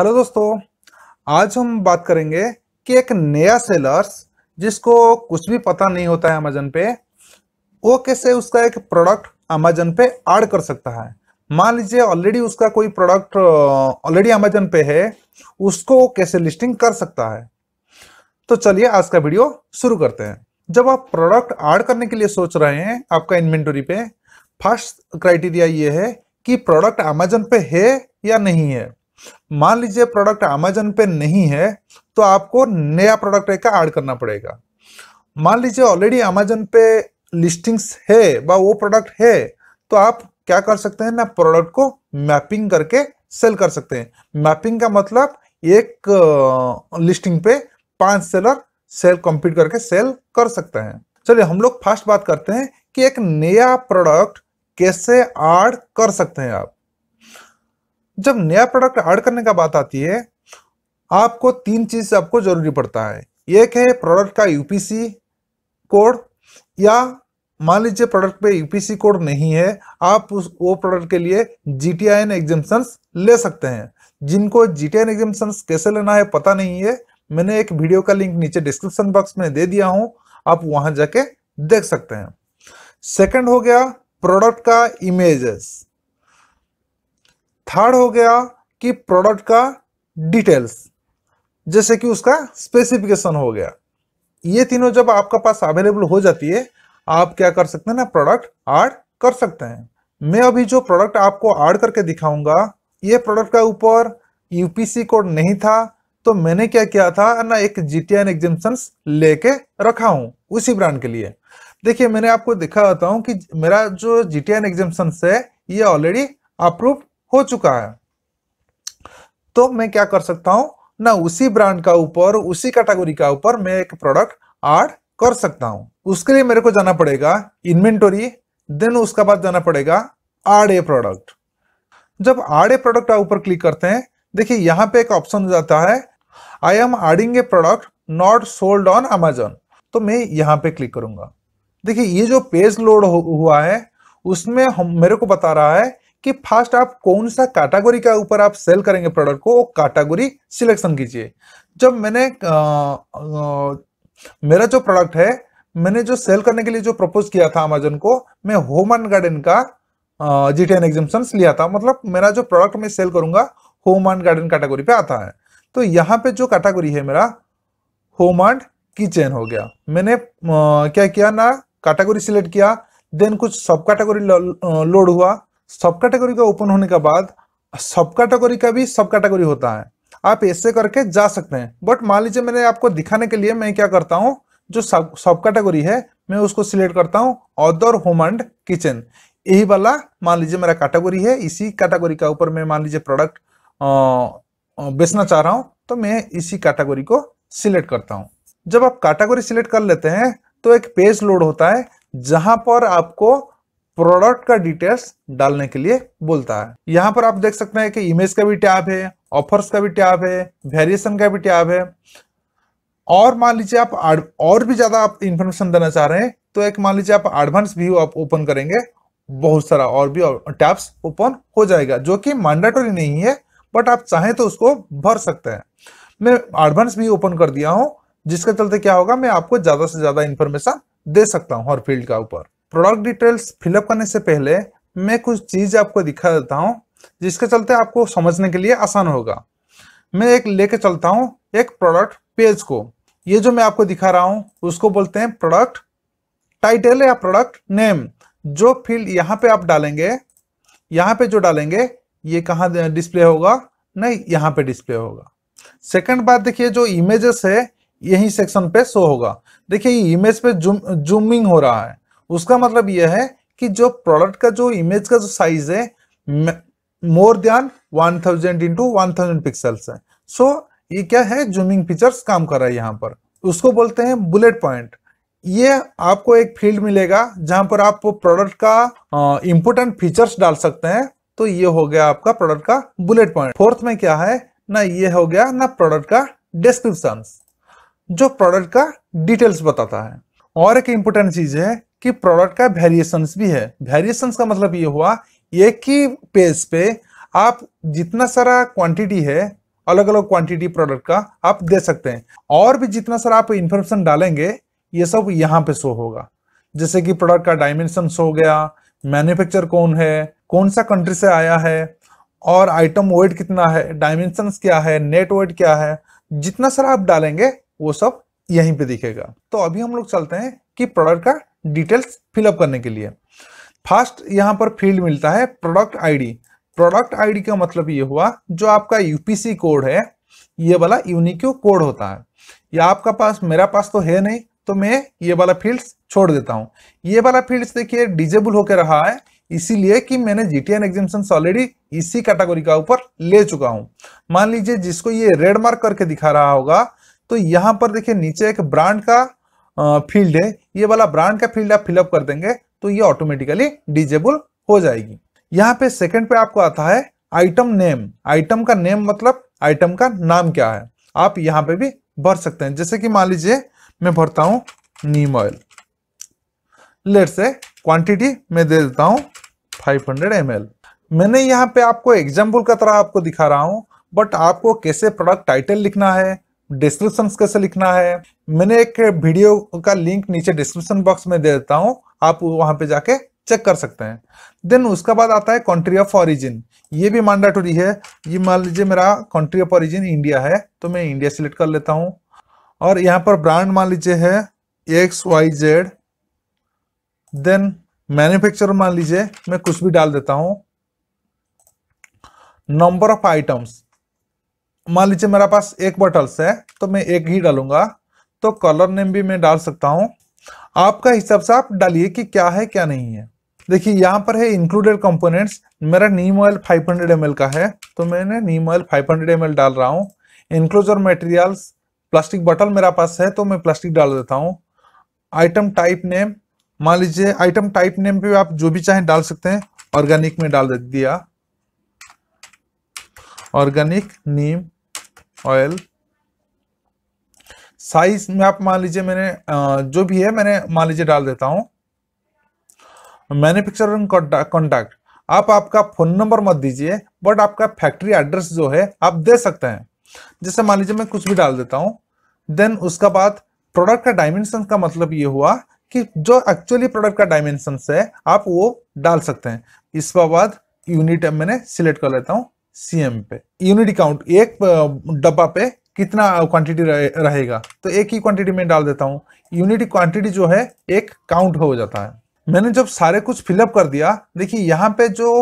hello दोस्तों आज हम बात करेंगे कि एक नया सेलर्स जिसको कुछ भी पता नहीं होता है अमेजन पे वो कैसे उसका एक प्रोडक्ट अमेजन पे ऐड कर सकता है मान लीजिए ऑलरेडी उसका कोई प्रोडक्ट ऑलरेडी अमेजन पे है उसको वो कैसे लिस्टिंग कर सकता है तो चलिए आज का वीडियो शुरू करते हैं जब आप प्रोडक्ट ऐड करने के लिए सोच रहे हैं आपका इन्वेंटोरी पे फर्स्ट क्राइटेरिया ये है कि प्रोडक्ट अमेजन पे है या नहीं है मान लीजिए प्रोडक्ट अमेजन पे नहीं है तो आपको नया प्रोडक्ट एक ऐड करना पड़ेगा मान लीजिए ऑलरेडी अमेजन पे लिस्टिंग्स है व वो प्रोडक्ट है तो आप क्या कर सकते हैं ना प्रोडक्ट को मैपिंग करके सेल कर सकते हैं मैपिंग का मतलब एक लिस्टिंग पे पांच सेलर सेल कंप्लीट करके सेल कर सकते हैं चलिए हम लोग फर्स्ट बात करते हैं कि एक नया प्रोडक्ट कैसे ऐड कर सकते हैं आप जब नया प्रोडक्ट ऐड करने का बात आती है आपको तीन चीज आपको जरूरी पड़ता है एक है प्रोडक्ट का यूपीसी कोड या मान लीजिए प्रोडक्ट पे यूपीसी कोड नहीं है आप उस वो प्रोडक्ट के लिए जी टी आई ले सकते हैं जिनको जी टी आई कैसे लेना है पता नहीं है मैंने एक वीडियो का लिंक नीचे डिस्क्रिप्शन बॉक्स में दे दिया हूं आप वहां जाके देख सकते हैं सेकंड हो गया प्रोडक्ट का इमेजेस थर्ड हो गया कि प्रोडक्ट का डिटेल्स जैसे कि उसका स्पेसिफिकेशन हो गया ये तीनों जब आपके पास अवेलेबल हो जाती है आप क्या कर सकते हैं ना प्रोडक्ट ऐड कर सकते हैं मैं अभी जो प्रोडक्ट आपको ऐड करके दिखाऊंगा ये प्रोडक्ट का ऊपर यूपीसी कोड नहीं था तो मैंने क्या किया था ना एक जी टी एन एग्जामेशन लेके रखा हूं उसी ब्रांड के लिए देखिए मैंने आपको दिखा देता हूँ कि मेरा जो जी टी एन एग्जामेशन है ये ऑलरेडी अप्रूव हो चुका है तो मैं क्या कर सकता हूं ना उसी ब्रांड का ऊपर उसी कैटेगरी का ऊपर मैं एक प्रोडक्ट ऐड कर सकता हूं उसके लिए मेरे को जाना पड़ेगा इन्वेंटोरी देन उसका बाद जाना पड़ेगा आर ए प्रोडक्ट जब आर ए प्रोडक्ट का ऊपर क्लिक करते हैं देखिए यहां पे एक ऑप्शन जाता है I am adding a product not sold on Amazon तो मैं यहां पे क्लिक करूंगा देखिए ये जो पेज लोड हुआ है उसमें हम मेरे को बता रहा है कि फर्स्ट आप कौन सा कैटेगरी का ऊपर आप सेल करेंगे प्रोडक्ट को वो कैटेगरी सिलेक्शन कीजिए जब मैंने आ, आ, मेरा जो प्रोडक्ट है मैंने जो सेल करने के लिए जो प्रपोज किया था अमेजोन को मैं होम एंड गार्डन का जी टी एन लिया था मतलब मेरा जो प्रोडक्ट मैं सेल करूंगा होम एंड गार्डन कैटेगरी पे आता है तो यहाँ पे जो कैटेगरी है मेरा होम एंड किचन हो गया मैंने आ, क्या किया ना कैटेगरी सिलेक्ट किया देन कुछ सब कैटेगरी लोड हुआ सब कैटेगरी का ओपन होने के बाद सब कैटेगरी का भी सब कैटेगरी होता है आप ऐसे करके जा सकते हैं बट मान लीजिए मैंने आपको दिखाने के लिए मैं क्या करता हूँ जो सब सब कैटेगरी है मैं उसको सिलेक्ट करता हूँ अदर होम एंड किचन यही वाला मान लीजिए मेरा कैटेगरी है इसी कैटेगरी का ऊपर मैं मान लीजिए प्रोडक्ट बेचना चाह रहा हूँ तो मैं इसी कैटेगरी को सिलेक्ट करता हूँ जब आप कैटेगरी सिलेक्ट कर लेते हैं तो एक पेज लोड होता है जहां पर आपको प्रोडक्ट का डिटेल्स डालने के लिए बोलता है यहाँ पर आप देख सकते हैं कि इमेज का भी टैब है ऑफर्स का भी टैब है वेरिएशन का भी टैब है और मान लीजिए आप और भी ज्यादा आप इंफॉर्मेशन देना चाह रहे हैं तो एक मान लीजिए आप एडवांस व्यू आप ओपन करेंगे बहुत सारा और भी टैब्स ओपन हो जाएगा जो कि मैंडेटरी नहीं है बट आप चाहें तो उसको भर सकते हैं मैं एडवांस भी ओपन कर दिया हूं जिसके चलते क्या होगा मैं आपको ज्यादा से ज्यादा इंफॉर्मेशन दे सकता हूं हर फील्ड का ऊपर प्रोडक्ट डिटेल्स फिलअप करने से पहले मैं कुछ चीज़ आपको दिखा देता हूँ जिसके चलते आपको समझने के लिए आसान होगा मैं एक लेके चलता हूँ एक प्रोडक्ट पेज को ये जो मैं आपको दिखा रहा हूँ उसको बोलते हैं प्रोडक्ट टाइटल या प्रोडक्ट नेम जो फील्ड यहाँ पे आप डालेंगे यहाँ पे जो डालेंगे ये कहाँ डिस्प्ले होगा नहीं यहाँ पे डिस्प्ले होगा सेकंड बात देखिए जो इमेजेस है यही सेक्शन पे शो होगा देखिए ये इमेज पे जूम जूमिंग हो रहा है उसका मतलब यह है कि जो प्रोडक्ट का जो इमेज का जो साइज है more than 1000 thousand into one pixels है सो so, ये क्या है जूमिंग फीचर्स काम कर रहा है यहाँ पर उसको बोलते हैं बुलेट पॉइंट ये आपको एक फील्ड मिलेगा जहां पर आप प्रोडक्ट का इंपोर्टेंट फीचर्स डाल सकते हैं तो ये हो गया आपका प्रोडक्ट का बुलेट पॉइंट फोर्थ में क्या है ना ये हो गया ना प्रोडक्ट का डिस्क्रिप्शन जो प्रोडक्ट का डिटेल्स बताता है और एक इंपोर्टेंट चीज है कि प्रोडक्ट का वेरिएशंस भी है वेरिएशंस का मतलब ये हुआ एक ही पेज पे आप जितना सारा क्वांटिटी है अलग अलग क्वांटिटी प्रोडक्ट का आप दे सकते हैं और भी जितना सारा आप इंफॉर्मेशन डालेंगे ये सब यहाँ पे शो होगा जैसे कि प्रोडक्ट का डायमेंशन हो गया मैन्युफैक्चर कौन है कौन सा कंट्री से आया है और आइटम वेट कितना है डायमेंशन क्या है नेट वेट क्या है जितना सारा आप डालेंगे वो सब यहीं पे दिखेगा तो अभी हम लोग चलते हैं कि प्रोडक्ट का डिटेल्स फिलअप करने के लिए फर्स्ट यहाँ पर फील्ड मिलता है प्रोडक्ट आईडी प्रोडक्ट आईडी का मतलब ये हुआ जो आपका यूपीसी कोड है ये वाला यूनिक्यू कोड होता है या आपका पास मेरा पास तो है नहीं तो मैं ये वाला फील्ड्स छोड़ देता हूँ ये वाला फील्ड्स देखिए डिजेबल होकर रहा है इसीलिए कि मैंने G T N examination already इसी कैटेगरी का ऊपर ले चुका हूं मान लीजिए जिसको ये रेड मार्क करके दिखा रहा होगा तो यहां पर देखिए नीचे एक ब्रांड का फील्ड है ये वाला ब्रांड का फील्ड आप फिलअप कर देंगे तो ये ऑटोमेटिकली डिजेबल हो जाएगी यहाँ पे सेकंड पे आपको आता है आइटम नेम आइटम का नेम मतलब आइटम का नाम क्या है आप यहाँ पे भी भर सकते हैं जैसे कि मान लीजिए मैं भरता हूं neem oil let's say quantity मैं दे देता हूं 500 हंड्रेड मैंने यहाँ पे आपको एग्जाम्पल का तरह आपको दिखा रहा हूं बट आपको कैसे प्रोडक्ट टाइटल लिखना है डिस्क्रिप्शन कैसे लिखना है मैंने एक वीडियो का लिंक नीचे डिस्क्रिप्शन बॉक्स में दे देता हूँ आप वहां पे जाके चेक कर सकते हैं देन उसके बाद आता है कंट्री ऑफ ऑरिजिन ये भी मैंडाटोरी है ये मान लीजिए मेरा कंट्री ऑफ ऑरिजिन इंडिया है तो मैं इंडिया सिलेक्ट कर लेता हूँ और यहाँ पर ब्रांड मान लीजिए है X Y Z then manufacturer मान लीजिए मैं कुछ भी डाल देता हूँ नंबर ऑफ आइटम्स मान लीजिए मेरा पास एक बॉटल्स है तो मैं एक ही डालूंगा तो कलर नेम भी मैं डाल सकता हूँ आपका हिसाब से आप डालिए कि क्या है क्या नहीं है देखिए यहाँ पर है इंक्लूडेड कंपोनेंट्स मेरा नीम ऑयल 500 हंड्रेड का है तो मैंने नीम ऑयल 500 ml डाल रहा हूँ इंक्लोजर मटेरियल्स प्लास्टिक बॉटल मेरा पास है तो मैं प्लास्टिक डाल देता हूँ आइटम टाइप नेम मान लीजिए आइटम टाइप नेम पे आप जो भी चाहें डाल सकते हैं ऑर्गेनिक में डाल दिया ऑर्गेनिक नीम ऑयल साइज में आप मान लीजिए मैंने जो भी है मैंने मान लीजिए डाल देता हूं मैन्युफैक्चरर कॉन्टैक्ट आप आपका फ़ोन नंबर मत दीजिए बट आपका फैक्ट्री एड्रेस जो है आप दे सकते हैं जैसे मान लीजिए मैं कुछ भी डाल देता हूं देन उसका बाद प्रोडक्ट का डायमेंशन का मतलब ये हुआ कि जो एक्चुअली प्रोडक्ट का डायमेंशन है आप वो डाल सकते हैं इसके बाद यूनिट मैंने सिलेक्ट कर लेता हूँ सीएम पे यूनिट काउंट एक डब्बा पे कितना क्वांटिटी रहे, रहेगा तो एक ही क्वांटिटी में डाल देता हूं यूनिट क्वांटिटी जो है एक काउंट हो जाता है मैंने जब सारे कुछ फिलअप कर दिया देखिए यहाँ पे जो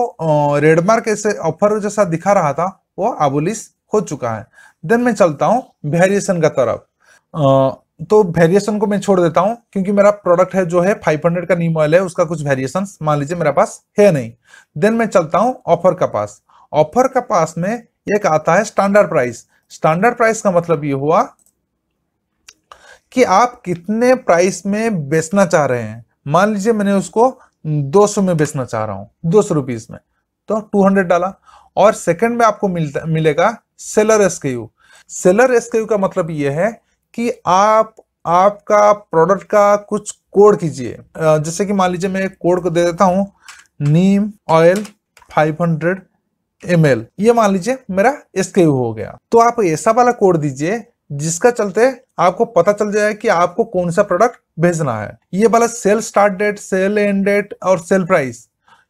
रेडमार्क ऐसे ऑफर जैसा दिखा रहा था वो आबुलिस हो चुका है देन मैं चलता हूँ वेरिएशन का तरफ तो वेरिएशन को मैं छोड़ देता हूँ क्योंकि मेरा प्रोडक्ट है जो है 500 का नीम ऑयल है उसका कुछ वेरिएशन मान लीजिए मेरा पास है नहीं देन मैं चलता हूँ ऑफर का पास ऑफर का पास में एक आता है स्टैंडर्ड प्राइस स्टैंडर्ड प्राइस का मतलब ये हुआ कि आप कितने प्राइस में बेचना चाह रहे हैं मान लीजिए मैंने उसको 200 में बेचना चाह रहा हूं दो सौ रुपीज में तो 200 डाला और सेकंड में आपको मिलता मिलेगा सेलर एसकेयू सेलर एसकेयू का मतलब यह है कि आप आपका प्रोडक्ट का कुछ कोड कीजिए जैसे कि मान लीजिए मैं कोड को दे देता हूं नीम ऑयल 500 एम ये मान लीजिए मेरा एस हो गया तो आप ऐसा वाला कोड दीजिए जिसका चलते आपको पता चल जाए कि आपको कौन सा प्रोडक्ट भेजना है ये वाला sale start date sale end date और सेल प्राइस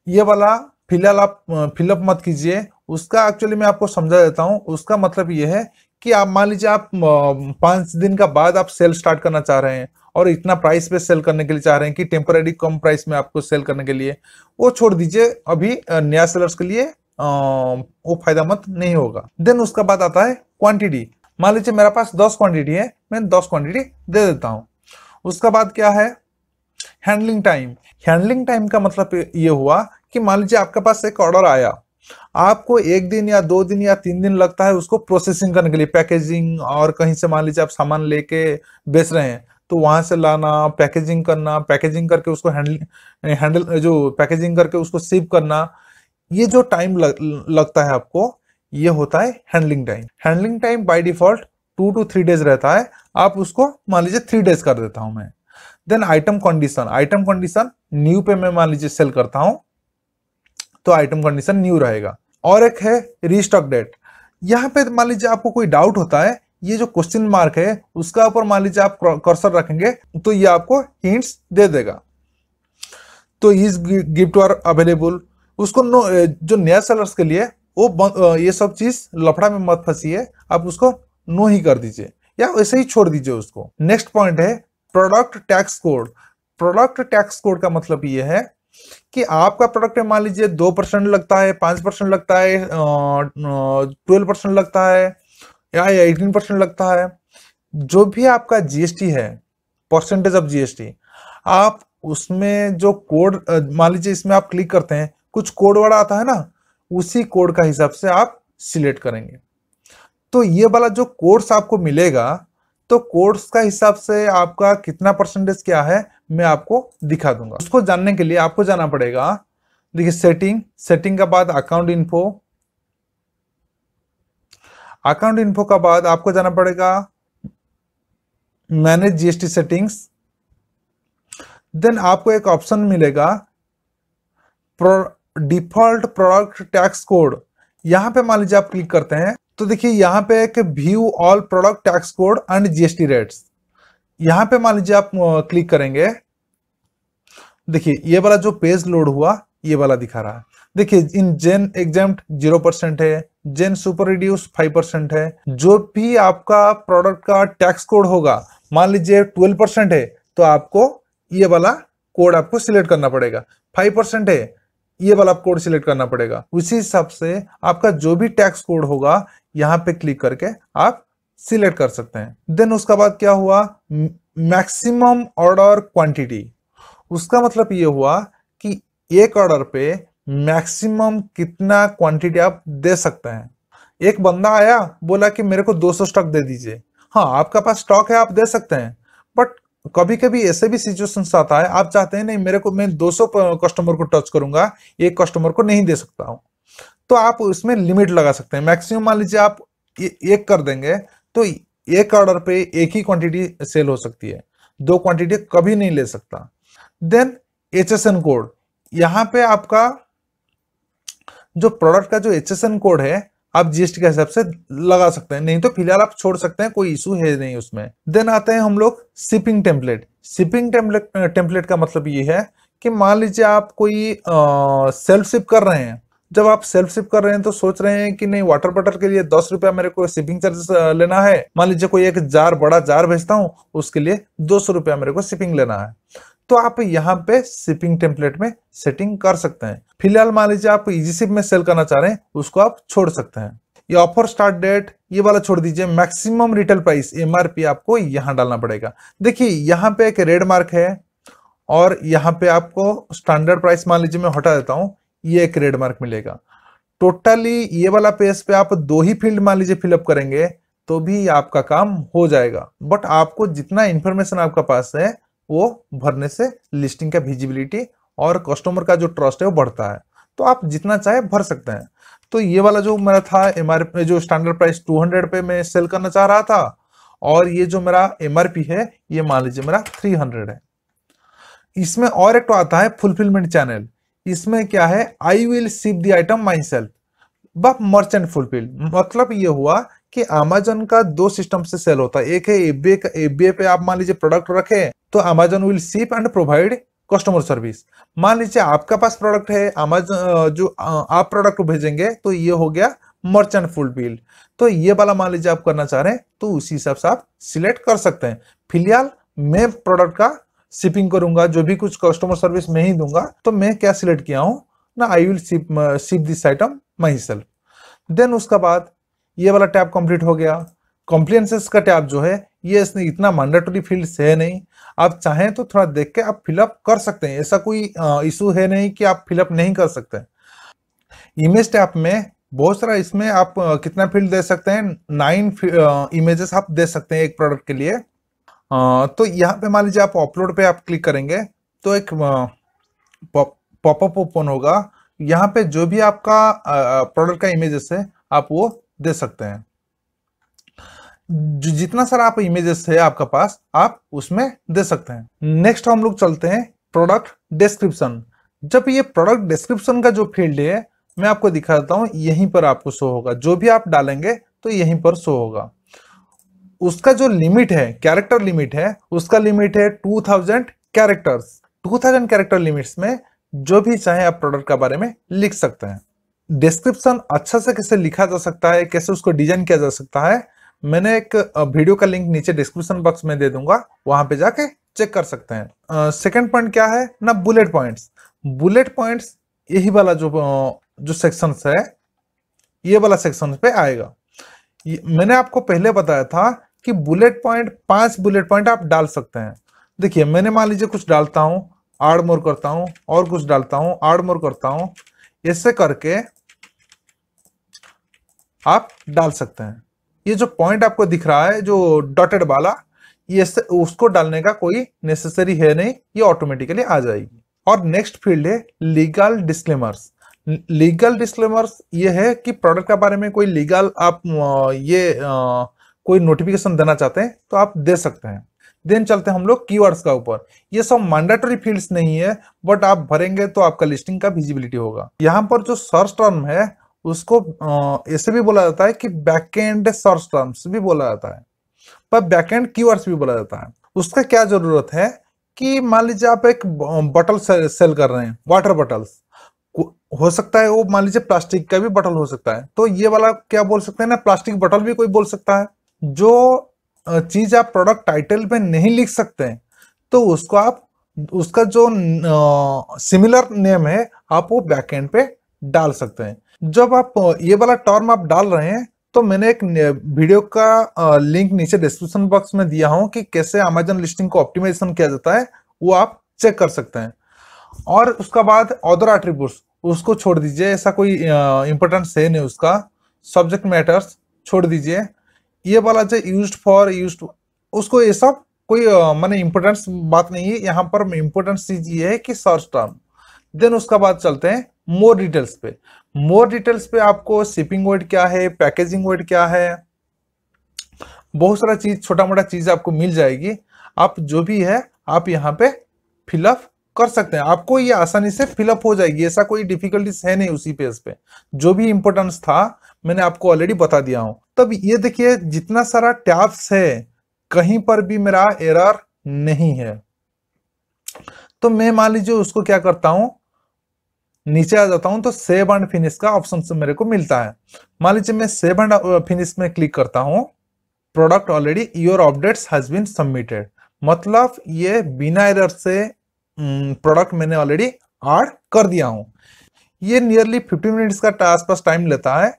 ये वाला फिलहाल आप फिलअप मत कीजिए उसका एक्चुअली मैं आपको समझा देता हूँ उसका मतलब ये है कि आप मान लीजिए आप पांच दिन का बाद आप सेल स्टार्ट करना चाह रहे हैं और इतना प्राइस पे सेल करने के लिए चाह रहे हैं कि टेम्पोरेरी कम प्राइस में आपको सेल करने के लिए वो छोड़ दीजिए अभी नया सेलर्स के लिए वो फायदामंद नहीं होगा देन उसका बाद आता है क्वांटिटी मान लीजिए मेरे पास दस क्वांटिटी है मैं दस क्वांटिटी दे देता हूँ उसका बाद क्या है हैंडलिंग टाइम हैंडलिंग टाइम का मतलब ये हुआ कि मान लीजिए आपके पास एक ऑर्डर आया आपको एक दिन या दो दिन या तीन दिन लगता है उसको प्रोसेसिंग करने के लिए पैकेजिंग और कहीं से मान लीजिए आप सामान लेके बेच रहे हैं तो वहां से लाना पैकेजिंग करना पैकेजिंग करके उसको हैंडल हैंडल जो पैकेजिंग करके उसको सीव करना ये जो टाइम लग, लगता है आपको ये होता है handling time handling time by default two to three days रहता है आप उसको मान लीजिए थ्री डेज कर देता हूं मैं then item condition item condition new पे मैं मान लीजिए सेल करता हूं तो आइटम कंडीशन न्यू रहेगा और एक है रिस्टॉक डेट यहाँ पे मान लीजिए आपको कोई डाउट होता है ये जो क्वेश्चन मार्क है उसका ऊपर मान लीजिए आप कर्सर रखेंगे तो ये आपको हिंट्स दे देगा तो इज गिफ्ट आर अवेलेबल उसको नो जो नया सेलर्स के लिए वो ये सब चीज लफड़ा में मत फंसीए आप उसको नो ही कर दीजिए या वैसे ही छोड़ दीजिए उसको नेक्स्ट पॉइंट है product tax code product tax code का मतलब ये है कि आपका प्रोडक्ट मान लीजिए दो परसेंट लगता है पांच परसेंट लगता है ट्वेल्व परसेंट लगता है या एटीन परसेंट लगता है जो भी आपका जीएसटी है परसेंटेज ऑफ जीएसटी आप उसमें जो कोड मान लीजिए इसमें आप क्लिक करते हैं कुछ कोड वाला आता है ना उसी कोड का हिसाब से आप सिलेक्ट करेंगे तो ये वाला जो कोर्स आपको मिलेगा तो कोर्स का हिसाब से आपका कितना परसेंटेज क्या है मैं आपको दिखा दूंगा उसको जानने के लिए आपको जाना पड़ेगा देखिए सेटिंग सेटिंग का बाद अकाउंट इन्फो अकाउंट इन्फो का बाद आपको जाना पड़ेगा मैनेज जीएसटी सेटिंग्स देन आपको एक ऑप्शन मिलेगा डिफॉल्ट प्रोडक्ट टैक्स कोड यहाँ पे मान लीजिए आप क्लिक करते हैं तो देखिए यहाँ पे एक view all product tax code and GST rates यहाँ पे मान लीजिए आप क्लिक करेंगे देखिए ये वाला जो पेज लोड हुआ ये वाला दिखा रहा है देखिए इन जेन एग्जाम जीरो परसेंट है gen super reduce five percent है जो भी आपका प्रोडक्ट का टैक्स कोड होगा मान लीजिए ट्वेल्व परसेंट है तो आपको ये वाला कोड आपको सिलेक्ट करना पड़ेगा फाइव परसेंट है ये वाला कोड सिलेक्ट करना पड़ेगा उसी हिसाब से आपका जो भी टैक्स कोड होगा यहाँ पे क्लिक करके आप सिलेक्ट कर सकते हैं देन उसका बाद क्या हुआ मैक्सिमम ऑर्डर क्वांटिटी उसका मतलब ये हुआ कि एक ऑर्डर पे मैक्सिमम कितना क्वांटिटी आप दे सकते हैं एक बंदा आया बोला कि मेरे को 200 स्टॉक दे दीजिए हाँ आपका पास स्टॉक है आप दे सकते हैं कभी कभी ऐसे भी सिचुएशन आता है आप चाहते हैं नहीं मेरे को मैं 200 कस्टमर को टच करूंगा एक कस्टमर को नहीं दे सकता हूं तो आप उसमें लिमिट लगा सकते हैं मैक्सिमम मान लीजिए आप एक कर देंगे तो एक ऑर्डर पे एक ही क्वांटिटी सेल हो सकती है दो क्वांटिटी कभी नहीं ले सकता देन एच कोड यहाँ पे आपका जो प्रोडक्ट का जो एच कोड है आप जीएसटी के हिसाब से लगा सकते हैं नहीं तो फिलहाल आप छोड़ सकते हैं कोई इशू है नहीं उसमें देन आते हैं हम लोग शिपिंग टेम्पलेट शिपिंग टेम्पलेट का मतलब ये है कि मान लीजिए आप कोई सेल्फ शिप कर रहे हैं जब आप सेल्फ शिप कर रहे हैं तो सोच रहे हैं कि नहीं वाटर बॉटल के लिए दस रुपया मेरे को शिपिंग चार्जेस लेना है मान लीजिए कोई एक जार बड़ा जार भेजता हूं उसके लिए दो सौ रुपया मेरे को शिपिंग लेना है तो आप यहाँ पे शिपिंग टेम्पलेट में सेटिंग कर सकते हैं फिलहाल मान लीजिए आप इजीशिप में सेल करना चाह रहे हैं उसको आप छोड़ सकते हैं ये ऑफर स्टार्ट डेट ये वाला छोड़ दीजिए मैक्सिमम रिटेल प्राइस एमआरपी आपको यहाँ डालना पड़ेगा देखिए यहाँ पे एक रेड मार्क है और यहाँ पे आपको स्टैंडर्ड प्राइस मान लीजिए मैं हटा देता हूँ ये एक रेड मार्क मिलेगा टोटली ये वाला पेज पे आप दो ही फील्ड मान लीजिए फिलअप करेंगे तो भी आपका काम हो जाएगा बट आपको जितना इन्फॉर्मेशन आपका पास है वो भरने से लिस्टिंग का विजिबिलिटी और कस्टमर का जो ट्रस्ट है वो बढ़ता है तो आप जितना चाहे भर सकते हैं तो ये वाला जो मेरा था एम आर जो स्टैंडर्ड प्राइस 200 पे मैं सेल करना चाह रहा था और ये जो मेरा एम है ये मान लीजिए मेरा 300 है इसमें और एक तो आता है फुलफिलमेंट चैनल इसमें क्या है I will ship the item myself बा मर्चेंट फुलफिल मतलब ये हुआ कि अमेजन का दो सिस्टम से सेल होता है एक है एफ बी पे आप मान लीजिए प्रोडक्ट रखे तो Amazon will ship and provide customer service मान लीजिए आपका पास प्रोडक्ट है अमेजोन जो आप प्रोडक्ट भेजेंगे तो ये हो गया मर्चेंट बिल तो ये वाला मान लीजिए आप करना चाह रहे हैं तो उसी हिसाब से आप सिलेक्ट कर सकते हैं फिलहाल मैं प्रोडक्ट का शिपिंग करूंगा जो भी कुछ कस्टमर सर्विस मैं ही दूंगा तो मैं क्या सिलेक्ट किया हूँ ना I will ship ship this item myself then उसका बाद ये वाला टैब कंप्लीट हो गया कॉम्प्लियंस का टैब जो है यस नहीं इतना मैंडेटरी फील्ड्स है नहीं आप चाहें तो थोड़ा देख के आप फिलअप कर सकते हैं ऐसा कोई इशू है नहीं कि आप फिलअप नहीं कर सकते इमेज टैप में बहुत सारा इसमें आप कितना फील्ड दे सकते हैं नाइन इमेजेस आप दे सकते हैं एक प्रोडक्ट के लिए तो यहाँ पे मान लीजिए आप अपलोड पे आप क्लिक करेंगे तो एक पॉपअप ओपन होगा यहाँ पे जो भी आपका प्रोडक्ट का इमेजेस है आप वो दे सकते हैं जितना सारा आप इमेजेस है आपका पास आप उसमें दे सकते हैं नेक्स्ट हम लोग चलते हैं प्रोडक्ट डिस्क्रिप्शन जब ये प्रोडक्ट डिस्क्रिप्शन का जो फील्ड है मैं आपको दिखाता हूं यहीं पर आपको शो होगा जो भी आप डालेंगे तो यहीं पर शो होगा उसका जो लिमिट है कैरेक्टर लिमिट है उसका लिमिट है 2000 कैरेक्टर्स थाउजेंड कैरेक्टर लिमिट्स में जो भी चाहे आप प्रोडक्ट के बारे में लिख सकते हैं डिस्क्रिप्शन अच्छा से कैसे लिखा जा सकता है कैसे उसको डिजाइन किया जा सकता है मैंने एक वीडियो का लिंक नीचे डिस्क्रिप्शन बॉक्स में दे दूंगा वहां पे जाके चेक कर सकते हैं सेकंड पॉइंट क्या है ना बुलेट पॉइंट्स बुलेट पॉइंट्स यही वाला जो जो सेक्शन है ये वाला सेक्शन पे आएगा मैंने आपको पहले बताया था कि बुलेट पॉइंट पांच बुलेट पॉइंट आप डाल सकते हैं देखिए मैंने मान लीजिए कुछ डालता हूं आड़ मोर करता हूं और कुछ डालता हूं आड़ मोर करता हूं ऐसे करके आप डाल सकते हैं ये जो पॉइंट आपको दिख रहा है जो डॉटेड वाला ये उसको डालने का कोई नेसेसरी है नहीं ये ऑटोमेटिकली आ जाएगी और नेक्स्ट फील्ड है लीगल डिस्क्लेमर्स लीगल डिस्क्लेमर्स ये है कि प्रोडक्ट के बारे में कोई लीगल आप ये आ, कोई नोटिफिकेशन देना चाहते हैं तो आप दे सकते हैं देन चलते हैं हम लोग कीवर्ड्स का ऊपर ये सब मैंडेटरी फील्ड्स नहीं है बट आप भरेंगे तो आपका लिस्टिंग का विजिबिलिटी होगा यहाँ पर जो सर्च टर्म है उसको ऐसे भी बोला जाता है कि बैकएंड सर्च टर्म्स भी बोला जाता है पर बैकएंड कीवर्ड्स भी बोला जाता है उसका क्या जरूरत है कि मान लीजिए आप एक बटल सेल कर रहे हैं वाटर बॉटल्स हो सकता है वो मान लीजिए प्लास्टिक का भी बटल हो सकता है तो ये वाला क्या बोल सकते हैं ना प्लास्टिक बटल भी कोई बोल सकता है जो चीज आप प्रोडक्ट टाइटल में नहीं लिख सकते तो उसको आप उसका जो सिमिलर नेम है आप वो बैकएंड पे डाल सकते हैं जब आप ये वाला टर्म आप डाल रहे हैं तो मैंने एक वीडियो का लिंक नीचे डिस्क्रिप्शन बॉक्स में दिया हूं कि कैसे अमेजन लिस्टिंग को ऑप्टिमाइजेशन किया जाता है वो आप चेक कर सकते हैं और उसका बाद अदर आट्रीब्यूट उसको छोड़ दीजिए ऐसा कोई इंपॉर्टेंस है नहीं उसका सब्जेक्ट मैटर्स छोड़ दीजिए ये वाला जो यूज फॉर यूज उसको ये सब कोई मैंने इंपोर्टेंस बात नहीं है यहाँ पर इंपोर्टेंस चीज ये है कि सर्च टर्म देन उसका बाद चलते हैं मोर डिटेल्स पे मोर डिटेल्स पे आपको शिपिंग वेट क्या है पैकेजिंग वेट क्या है बहुत सारा चीज छोटा मोटा चीज आपको मिल जाएगी आप जो भी है आप यहाँ पे फिलअप कर सकते हैं आपको ये आसानी से फिलअप हो जाएगी ऐसा कोई डिफिकल्टीज है नहीं उसी पेज पे जो भी इंपोर्टेंस था मैंने आपको ऑलरेडी बता दिया हूं तब ये देखिए जितना सारा टैब्स है कहीं पर भी मेरा एरर नहीं है तो मैं मान लीजिए उसको क्या करता हूं नीचे आ जाता हूं तो सेव एंड फिनिश का ऑप्शन मेरे को मिलता है मान लीजिए मैं सेव एंड फिनिश में क्लिक करता हूं product already your updates has been submitted मतलब ये बिना एरर से प्रोडक्ट हम्म, मैंने ऑलरेडी ऐड कर दिया हूं ये नियरली 15 मिनट्स का आसपास टाइम लेता है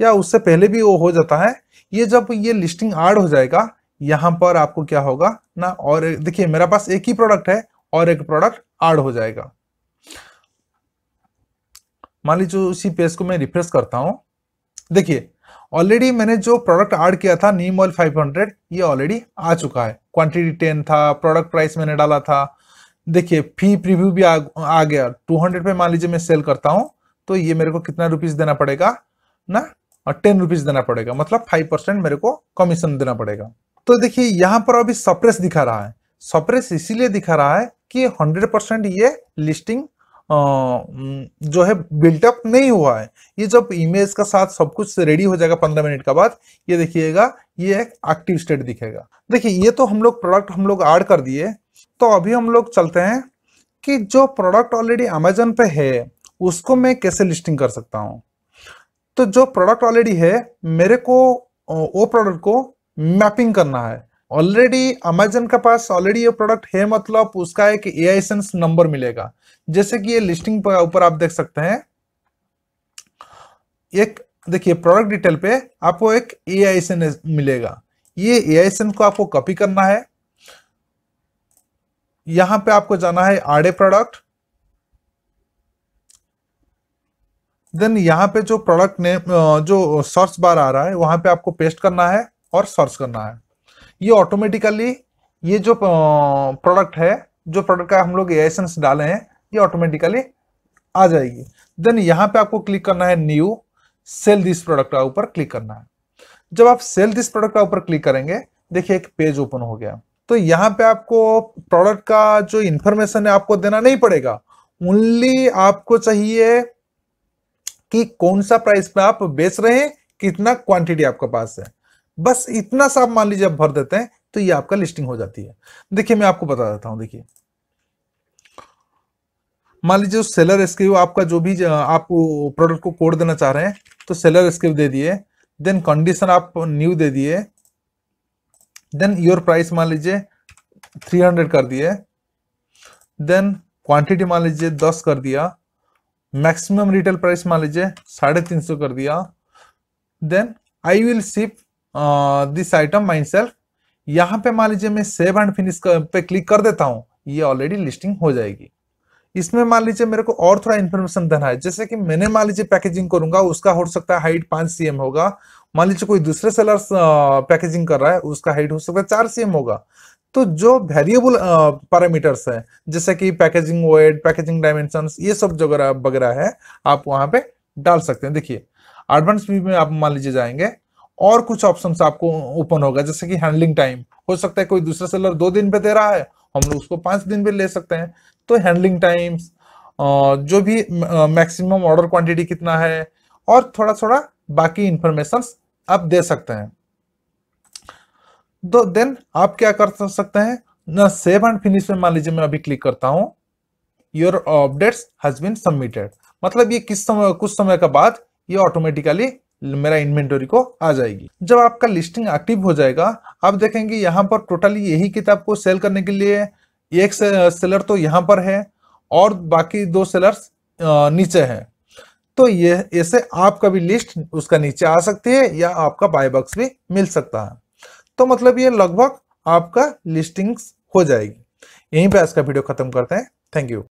या उससे पहले भी वो हो जाता है ये जब ये लिस्टिंग ऐड हो जाएगा यहां पर आपको क्या होगा ना और देखिए मेरा पास एक ही प्रोडक्ट है और एक प्रोडक्ट ऐड हो जाएगा मान लीजिए उसी पेज को मैं रिफ्रेश करता हूँ देखिए ऑलरेडी मैंने जो प्रोडक्ट ऐड किया था नीम ऑयल फाइव ये ऑलरेडी आ चुका है क्वांटिटी टेन था प्रोडक्ट प्राइस मैंने डाला था देखिए फी प्रीव्यू भी आ, आ गया 200 पे मान लीजिए मैं सेल करता हूँ तो ये मेरे को कितना रुपीज देना पड़ेगा ना और टेन रुपीज देना पड़ेगा मतलब फाइव परसेंट मेरे को कमीशन देना पड़ेगा तो देखिए यहाँ पर अभी सप्रेस दिखा रहा है सप्रेस इसीलिए दिखा रहा है कि हंड्रेड परसेंट ये लिस्टिंग जो है बिल्टअप नहीं हुआ है ये जब इमेज का साथ सब कुछ रेडी हो जाएगा पंद्रह मिनट का बाद ये देखिएगा ये एक एक्टिव स्टेट दिखेगा देखिए ये तो हम लोग प्रोडक्ट हम लोग ऐड कर दिए तो अभी हम लोग चलते हैं कि जो प्रोडक्ट ऑलरेडी अमेजोन पे है उसको मैं कैसे लिस्टिंग कर सकता हूँ तो जो प्रोडक्ट ऑलरेडी है मेरे को वो प्रोडक्ट को मैपिंग करना है ऑलरेडी अमेजन का पास ऑलरेडी ये प्रोडक्ट है मतलब उसका एक ए नंबर मिलेगा जैसे कि ये लिस्टिंग पर ऊपर आप देख सकते हैं एक देखिए प्रोडक्ट डिटेल पे आपको एक ए मिलेगा ये ए को आपको कॉपी करना है यहां पे आपको जाना है आड़े प्रोडक्ट देन यहां पे जो प्रोडक्ट नेम जो सर्च बार आ रहा है वहां पे आपको पेस्ट करना है और सर्च करना है ये ऑटोमेटिकली ये जो प्रोडक्ट है जो प्रोडक्ट का हम लोग एसेंस डाले हैं ये ऑटोमेटिकली आ जाएगी देन यहाँ पे आपको क्लिक करना है न्यू सेल दिस प्रोडक्ट का ऊपर क्लिक करना है जब आप सेल दिस प्रोडक्ट का ऊपर क्लिक करेंगे देखिए एक पेज ओपन हो गया तो यहाँ पे आपको प्रोडक्ट का जो इंफॉर्मेशन है आपको देना नहीं पड़ेगा ओनली आपको चाहिए कि कौन सा प्राइस पे आप बेच रहे हैं कितना क्वांटिटी आपके पास है बस इतना सा मान लीजिए आप भर देते हैं तो ये आपका लिस्टिंग हो जाती है देखिए मैं आपको बता देता हूं देखिए मान लीजिए सेलर एसकेव आपका जो भी आप प्रोडक्ट को कोड देना चाह रहे हैं तो सेलर स्क्रिप दे दिए देन कंडीशन आप न्यू दे दिए देन योर प्राइस मान लीजिए 300 कर दिए देन क्वांटिटी मान लीजिए 10 कर दिया मैक्सिमम रिटेल प्राइस मान लीजिए साढ़े तीन सौ कर दिया then I will ship this item myself यहाँ पे मान लीजिए मैं सेव एंड फिनिश पे क्लिक कर देता हूँ ये ऑलरेडी लिस्टिंग हो जाएगी इसमें मान लीजिए मेरे को और थोड़ा इन्फॉर्मेशन देना है जैसे कि मैंने मान लीजिए पैकेजिंग करूंगा उसका हो सकता है हाइट पांच सीएम होगा मान लीजिए कोई दूसरे सेलर पैकेजिंग कर रहा है उसका हाइट हो सकता है चार सी होगा तो जो वेरिएबल पैरामीटर्स है जैसे कि पैकेजिंग वेट पैकेजिंग डायमेंशन ये सब वगैरह वगैरह है आप वहां पे डाल सकते हैं देखिए एडवांस व्यू में आप मान लीजिए जाएंगे और कुछ ऑप्शन आपको ओपन होगा जैसे कि हैंडलिंग टाइम हो सकता है कोई दूसरा सेलर दो दिन पे दे रहा है हम लोग उसको पांच दिन पे ले सकते हैं तो हैंडलिंग टाइम्स जो भी मैक्सिमम ऑर्डर क्वांटिटी कितना है और थोड़ा थोड़ा बाकी इंफॉर्मेशन आप दे सकते हैं तो देन आप क्या कर सकते हैं ना सेव एंड फिनिश में मान लीजिए मैं अभी क्लिक करता हूं your updates has been submitted मतलब ये किस समय कुछ समय के बाद ये ऑटोमेटिकली मेरा इन्वेंटोरी को आ जाएगी जब आपका लिस्टिंग एक्टिव हो जाएगा आप देखेंगे यहाँ पर टोटली यही किताब को सेल करने के लिए एक सेलर तो यहाँ पर है और बाकी दो सेलर्स नीचे हैं तो ये ऐसे आपका भी लिस्ट उसका नीचे आ सकती है या आपका बाय बक्स भी मिल सकता है तो मतलब ये लगभग आपका लिस्टिंग्स हो जाएगी यहीं पे आज का वीडियो खत्म करते हैं थैंक यू